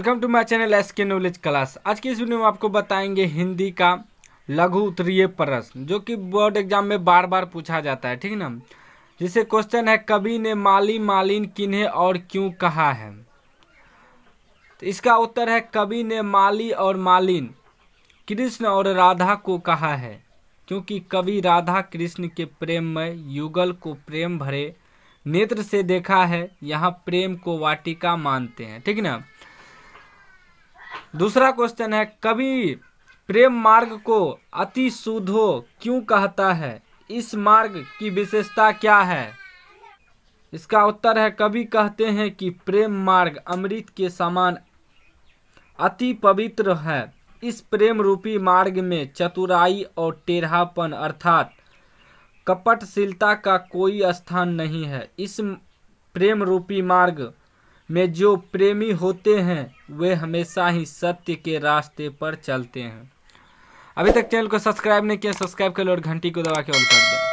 welcome to my channel S K knowledge class आज की इस वीडियो में आपको बताएंगे हिंदी का लघु उत्तरीय प्रश्न जो कि बोर्ड एग्जाम में बार बार पूछा जाता है ठीक है ना जिसे क्वेश्चन है कवि ने माली मालिन किन्हें और क्यों कहा है तो इसका उत्तर है कवि ने माली और मालिन कृष्ण और राधा को कहा है क्योंकि कवि राधा कृष्ण के प्रेम में युगल को प्रेम भरे नेत्र से देखा है यहाँ प्रेम को वाटिका मानते हैं ठीक ना दूसरा क्वेश्चन है कवि प्रेम मार्ग को अति सुधो क्यों कहता है इस मार्ग की विशेषता क्या है इसका उत्तर है कवि कहते हैं कि प्रेम मार्ग अमृत के समान अति पवित्र है इस प्रेम रूपी मार्ग में चतुराई और टेढ़ापन अर्थात कपटशीलता का कोई स्थान नहीं है इस प्रेम रूपी मार्ग में जो प्रेमी होते हैं वे हमेशा ही सत्य के रास्ते पर चलते हैं अभी तक चैनल को सब्सक्राइब नहीं किया सब्सक्राइब कर लो और घंटी को दबा के ऑल कर दो